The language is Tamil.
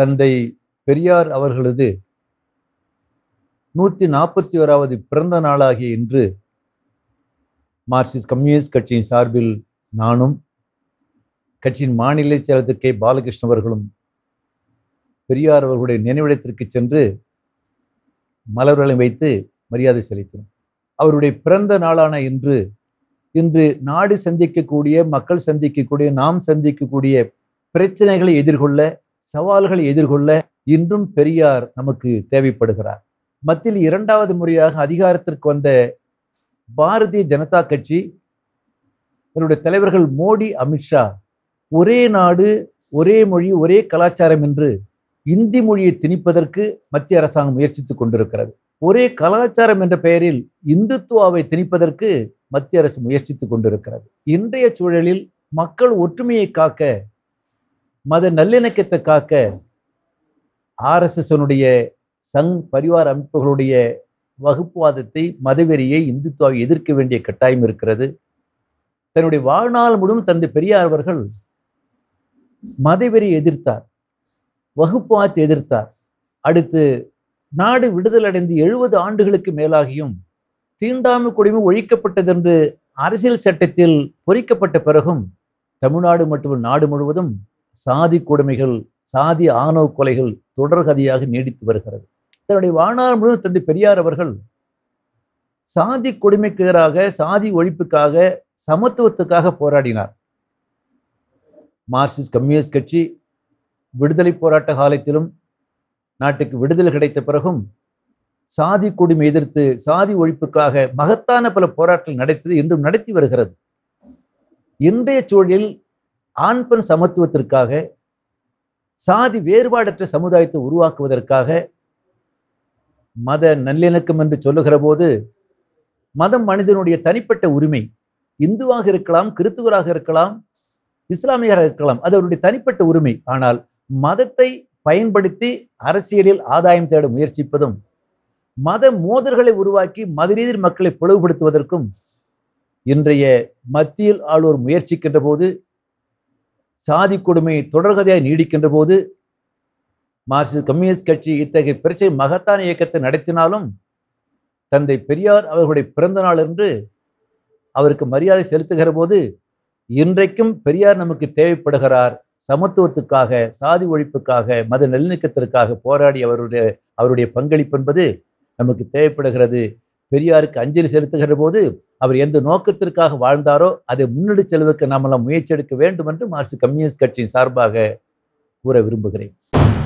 தந்தை பெரியார் அவர்களது நூற்றி நாற்பத்தி ஓராவது பிறந்த நாளாகிய இன்று மார்க்சிஸ்ட் கம்யூனிஸ்ட் கட்சியின் சார்பில் நானும் கட்சியின் மாநில செயலர் கே பாலகிருஷ்ண அவர்களும் பெரியார் அவர்களுடைய நினைவிடத்திற்கு சென்று மலர்களை வைத்து மரியாதை செலுத்தினோம் அவருடைய பிறந்த நாளான இன்று இன்று நாடு சந்திக்கக்கூடிய மக்கள் சந்திக்கக்கூடிய நாம் சந்திக்கக்கூடிய பிரச்சனைகளை எதிர்கொள்ள சவால்களை எதிர்கொள்ள இன்றும் பெரியார் நமக்கு தேவைப்படுகிறார் மத்தியில் இரண்டாவது முறையாக அதிகாரத்திற்கு வந்த பாரதிய ஜனதா கட்சி தன்னுடைய தலைவர்கள் மோடி அமித்ஷா ஒரே நாடு ஒரே மொழி ஒரே கலாச்சாரம் என்று இந்தி மொழியை திணிப்பதற்கு மத்திய அரசாங்கம் முயற்சித்து கொண்டிருக்கிறது ஒரே கலாச்சாரம் என்ற பெயரில் இந்துத்துவாவை திணிப்பதற்கு மத்திய அரசு முயற்சித்துக் கொண்டிருக்கிறது இன்றைய சூழலில் மக்கள் ஒற்றுமையை காக்க மத நல்லிணக்கத்தை காக்க ஆர்எஸ்எஸ்னுடைய சங் பரிவார அமைப்புகளுடைய வகுப்புவாதத்தை மதவெறியை இந்துத்துவாவை எதிர்க்க வேண்டிய கட்டாயம் இருக்கிறது தன்னுடைய வாழ்நாள் முழுவதும் தந்தை பெரியார் அவர்கள் மதவெறியை எதிர்த்தார் வகுப்புவாதத்தை எதிர்த்தார் அடுத்து நாடு அடைந்து எழுபது ஆண்டுகளுக்கு மேலாகியும் தீண்டாமை குடிமை ஒழிக்கப்பட்டது என்று அரசியல் சட்டத்தில் பொறிக்கப்பட்ட பிறகும் தமிழ்நாடு மற்றும் நாடு முழுவதும் சாதி கொடுமைகள் சாதி ஆணவ கொலைகள் தொடர்கதியாக நீடித்து வருகிறது தன்னுடைய வாழ்நாள் முழு தந்தை பெரியார் அவர்கள் சாதி கொடுமைக்கு எதிராக சாதி ஒழிப்புக்காக சமத்துவத்துக்காக போராடினார் மார்க்சிஸ்ட் கம்யூனிஸ்ட் கட்சி விடுதலை போராட்ட காலத்திலும் நாட்டுக்கு விடுதலை கிடைத்த பிறகும் சாதி கொடுமை எதிர்த்து சாதி ஒழிப்புக்காக மகத்தான பல போராட்டங்கள் நடத்தது இன்றும் நடத்தி வருகிறது இன்றைய சூழலில் ஆண் பெண் சமத்துவத்திற்காக சாதி வேறுபாடற்ற சமுதாயத்தை உருவாக்குவதற்காக மத நல்லிணக்கம் என்று சொல்லுகிற போது மதம் மனிதனுடைய தனிப்பட்ட உரிமை இந்துவாக இருக்கலாம் கிறித்துவராக இருக்கலாம் இஸ்லாமியராக இருக்கலாம் அது அவருடைய தனிப்பட்ட உரிமை ஆனால் மதத்தை பயன்படுத்தி அரசியலில் ஆதாயம் தேட முயற்சிப்பதும் மத மோதல்களை உருவாக்கி மத ரீதியில் மக்களை பிளவுபடுத்துவதற்கும் இன்றைய மத்தியில் ஆளுவர் முயற்சிக்கின்ற போது சாதி கொடுமை தொடர்கதையாக நீடிக்கின்ற போது மார்க்சிஸ்ட் கம்யூனிஸ்ட் கட்சி இத்தகைய பிரச்சனை மகத்தான இயக்கத்தை நடத்தினாலும் தந்தை பெரியார் அவர்களுடைய பிறந்த நாள் என்று அவருக்கு மரியாதை செலுத்துகிற போது இன்றைக்கும் பெரியார் நமக்கு தேவைப்படுகிறார் சமத்துவத்துக்காக சாதி ஒழிப்புக்காக மத நல்லிணக்கத்திற்காக போராடி அவருடைய அவருடைய பங்களிப்பு என்பது நமக்கு தேவைப்படுகிறது பெரியாருக்கு அஞ்சலி செலுத்துகிற போது அவர் எந்த நோக்கத்திற்காக வாழ்ந்தாரோ அதை முன்னெடுத்து செல்வதற்கு நாமெல்லாம் முயற்சி எடுக்க வேண்டும் என்று மார்க்சிஸ்ட் கம்யூனிஸ்ட் கட்சியின் சார்பாக கூற விரும்புகிறேன்